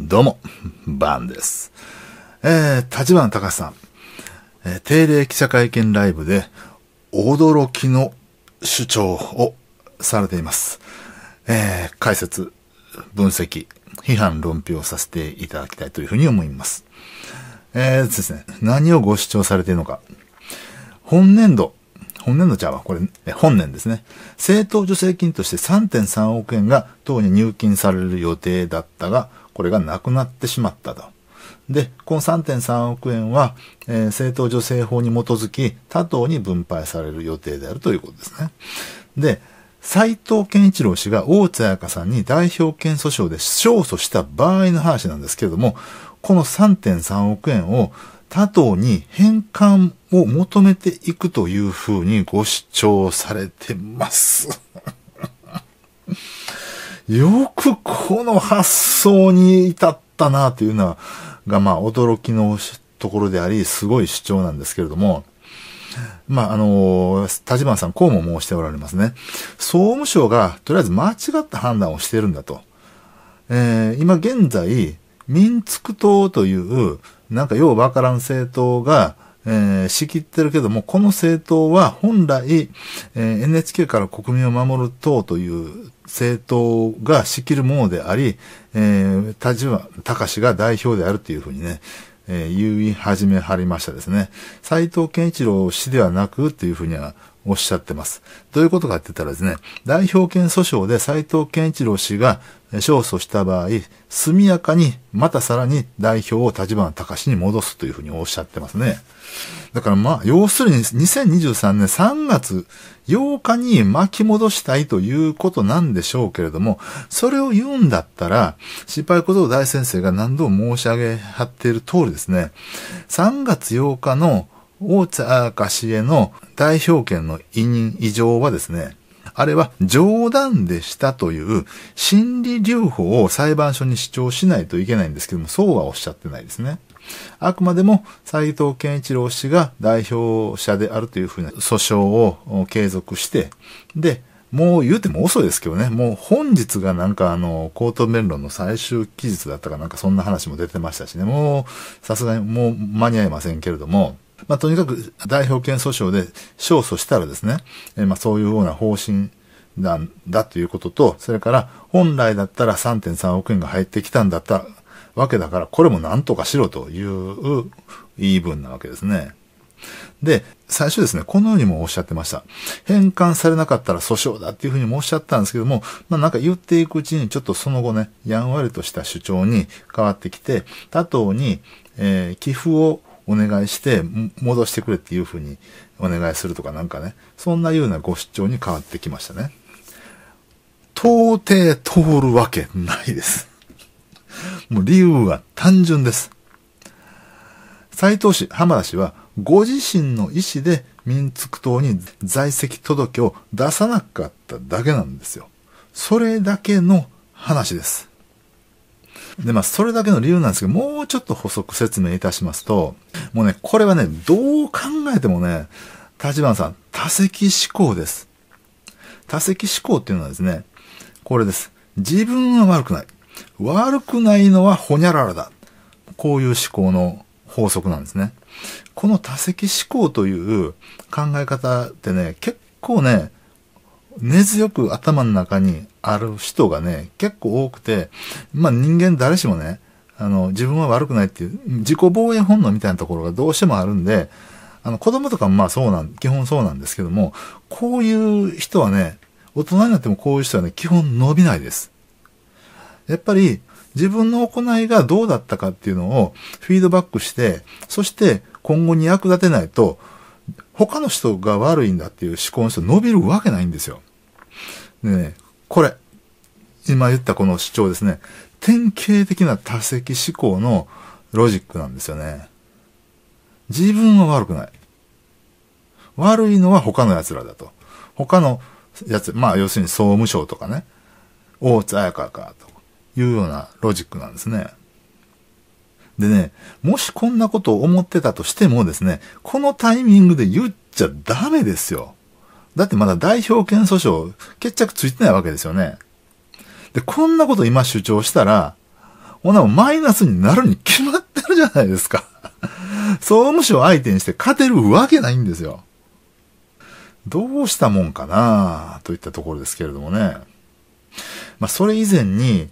どうも、バンです。えー、立花隆さん、えー、定例記者会見ライブで、驚きの主張をされています。えー、解説、分析、批判、論評させていただきたいというふうに思います。えー、ですね、何をご主張されているのか。本年度、本年度じゃあ、これ、本年ですね。政党助成金として3.3億円が党に入金される予定だったが、これがなくなってしまったと。で、この3.3億円は、えー、政党助成法に基づき他党に分配される予定であるということですね。で、斎藤健一郎氏が大津彩香さんに代表権訴訟で勝訴した場合の話なんですけれども、この3.3億円を他党に返還を求めていくというふうにご主張されてます。よくこの発想に至ったなというのは、が、まあ、驚きのところであり、すごい主張なんですけれども、まあ、あの、立花さん、こうも申しておられますね。総務省が、とりあえず間違った判断をしてるんだと。えー、今現在、民族党という、なんかようわからん政党が、えー、仕切ってるけども、この政党は本来、えー、NHK から国民を守る党という政党が仕切るものであり、えー、田島隆が代表であるというふうにね、えー、言い始めはりましたですね。斎藤健一郎氏ではなくというふうにはおっしゃってます。どういうことかって言ったらですね、代表権訴訟で斎藤健一郎氏が勝訴した場合、速やかに、またさらに代表を立花隆に戻すというふうにおっしゃってますね。だからまあ、要するに2023年3月8日に巻き戻したいということなんでしょうけれども、それを言うんだったら、失敗こと大先生が何度も申し上げはっている通りですね、3月8日の大津明石への代表権の委任異常はですね、あれは冗談でしたという心理留保を裁判所に主張しないといけないんですけども、そうはおっしゃってないですね。あくまでも斎藤健一郎氏が代表者であるというふうな訴訟を継続して、で、もう言うても遅いですけどね、もう本日がなんかあの、口頭弁論の最終期日だったかなんかそんな話も出てましたしね、もうさすがにもう間に合いませんけれども、まあ、とにかく代表権訴訟で勝訴したらですね、えまあ、そういうような方針なんだということと、それから本来だったら3.3億円が入ってきたんだったわけだから、これもなんとかしろという言い分なわけですね。で、最初ですね、このようにもおっしゃってました。返還されなかったら訴訟だっていうふうにもおっしゃったんですけども、まあなんか言っていくうちにちょっとその後ね、やんわりとした主張に変わってきて、他党に、えー、寄付をお願いして、戻してくれっていうふうにお願いするとかなんかね、そんなようなご主張に変わってきましたね。到底通るわけないです。もう理由は単純です。斎藤氏、浜田氏は、ご自身の意思で民族党に在籍届を出さなかっただけなんですよ。それだけの話です。で、まあ、それだけの理由なんですけど、もうちょっと補足説明いたしますと、もうね、これはね、どう考えてもね、立花さん、多席思考です。多席思考っていうのはですね、これです。自分は悪くない。悪くないのはほにゃららだ。こういう思考の法則なんですね。この多席思考という考え方ってね、結構ね、根強く頭の中にある人がね、結構多くて、まあ人間誰しもね、あの、自分は悪くないっていう、自己防衛本能みたいなところがどうしてもあるんで、あの、子供とかもまあそうなん、基本そうなんですけども、こういう人はね、大人になってもこういう人はね、基本伸びないです。やっぱり、自分の行いがどうだったかっていうのをフィードバックして、そして今後に役立てないと、他の人が悪いんだっていう思考の人伸びるわけないんですよ。ねこれ、今言ったこの主張ですね。典型的な多席思考のロジックなんですよね。自分は悪くない。悪いのは他の奴らだと。他の奴、まあ要するに総務省とかね、大津彩香か、というようなロジックなんですね。でね、もしこんなことを思ってたとしてもですね、このタイミングで言っちゃダメですよ。だってまだ代表権訴訟、決着ついてないわけですよね。で、こんなこと今主張したら、ほなマイナスになるに決まってるじゃないですか。総務省相手にして勝てるわけないんですよ。どうしたもんかなといったところですけれどもね。まあ、それ以前に、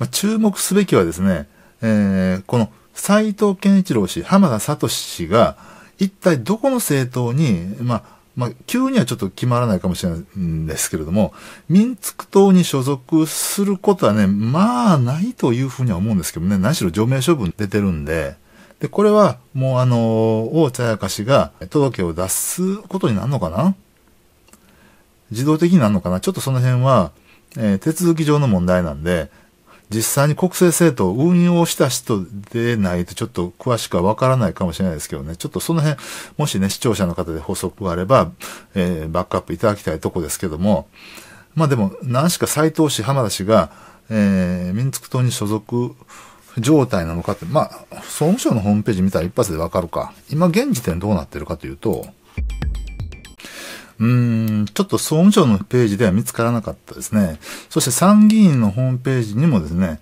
まあ、注目すべきはですね、えー、この斎藤健一郎氏、浜田聡氏が、一体どこの政党に、まあ、まあ、急にはちょっと決まらないかもしれないんですけれども、民族党に所属することはね、まあ、ないというふうには思うんですけどね、何しろ除名処分出てるんで、で、これはもうあの、大茶屋かしが届けを出すことになるのかな自動的になるのかなちょっとその辺は、えー、手続き上の問題なんで、実際に国政政党を運用した人でないとちょっと詳しくはわからないかもしれないですけどね、ちょっとその辺、もしね、視聴者の方で補足があれば、えー、バックアップいただきたいとこですけども、まあでも、何しか斎藤氏、浜田氏が、えー、民族党に所属状態なのかって、まあ、総務省のホームページ見たら一発でわかるか。今現時点どうなってるかというと、うん、ちょっと総務省のページでは見つからなかったですね。そして参議院のホームページにもですね、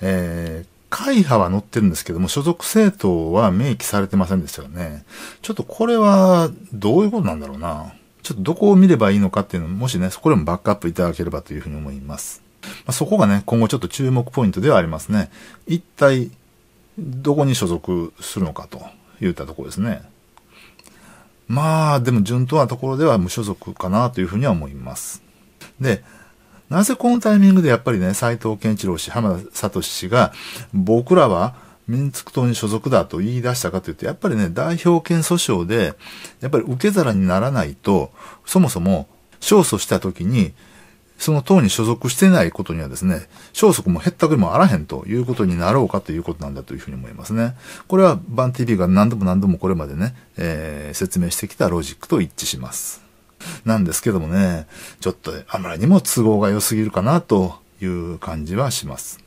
えー、会派は載ってるんですけども、所属政党は明記されてませんでしたよね。ちょっとこれはどういうことなんだろうな。ちょっとどこを見ればいいのかっていうのも、もしね、そこでもバックアップいただければというふうに思います。まあ、そこがね、今後ちょっと注目ポイントではありますね。一体、どこに所属するのかといったところですね。まあ、でも順当なところでは無所属かなというふうには思います。で、なぜこのタイミングでやっぱりね、斎藤健一郎氏、浜田聡氏が、僕らは民族党に所属だと言い出したかというと、やっぱりね、代表権訴訟で、やっぱり受け皿にならないと、そもそも、勝訴した時に、その党に所属してないことにはですね、消息も減ったくりもあらへんということになろうかということなんだというふうに思いますね。これはバン TV が何度も何度もこれまでね、えー、説明してきたロジックと一致します。なんですけどもね、ちょっとあまりにも都合が良すぎるかなという感じはします。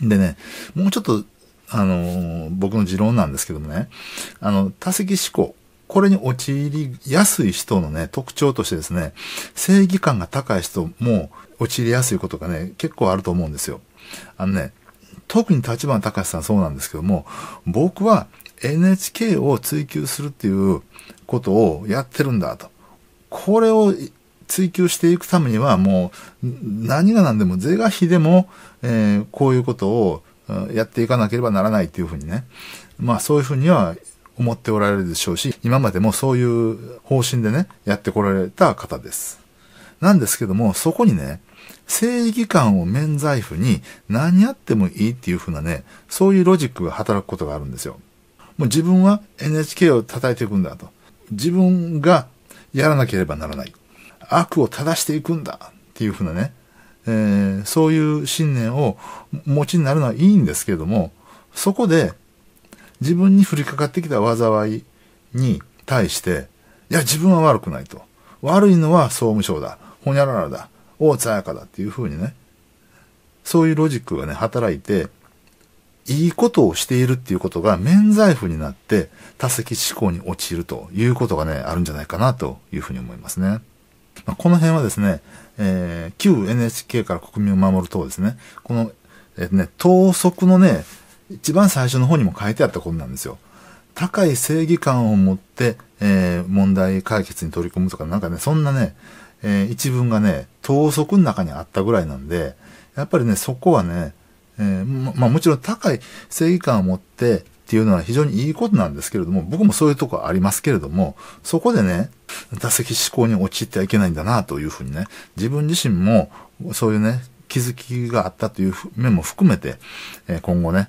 でね、もうちょっと、あのー、僕の持論なんですけどもね、あの、多席思考これに陥りやすい人のね、特徴としてですね、正義感が高い人も陥りやすいことがね、結構あると思うんですよ。あのね、特に立花隆さんそうなんですけども、僕は NHK を追求するっていうことをやってるんだと。これを追求していくためにはもう何が何でも是が非でも、えー、こういうことをやっていかなければならないっていうふうにね。まあそういうふうには思っておられるでしょうし、今までもそういう方針でね、やってこられた方です。なんですけども、そこにね、正義感を免罪符に何やってもいいっていう風なね、そういうロジックが働くことがあるんですよ。もう自分は NHK を叩いていくんだと。自分がやらなければならない。悪を正していくんだっていう風なね、えー、そういう信念を持ちになるのはいいんですけれども、そこで自分に降りかかってきた災いに対して、いや、自分は悪くないと。悪いのは総務省だ。ほにゃららだ。大津彩香だっていうふうにね、そういうロジックがね、働いて、いいことをしているっていうことが免罪符になって多責思考に陥るということがね、あるんじゃないかなというふうに思いますね。まあ、この辺はですね、えー、旧 NHK から国民を守る党ですね、この、えー、ね、党則のね、一番最初の方にも書いてあったことなんですよ。高い正義感を持って、えー、問題解決に取り組むとか、なんかね、そんなね、えー、一文がね、等速の中にあったぐらいなんで、やっぱりね、そこはね、えー、まあもちろん高い正義感を持ってっていうのは非常にいいことなんですけれども、僕もそういうとこありますけれども、そこでね、打席思考に陥ってはいけないんだなというふうにね、自分自身もそういうね、気づきがあったという面も含めて、え今後ね、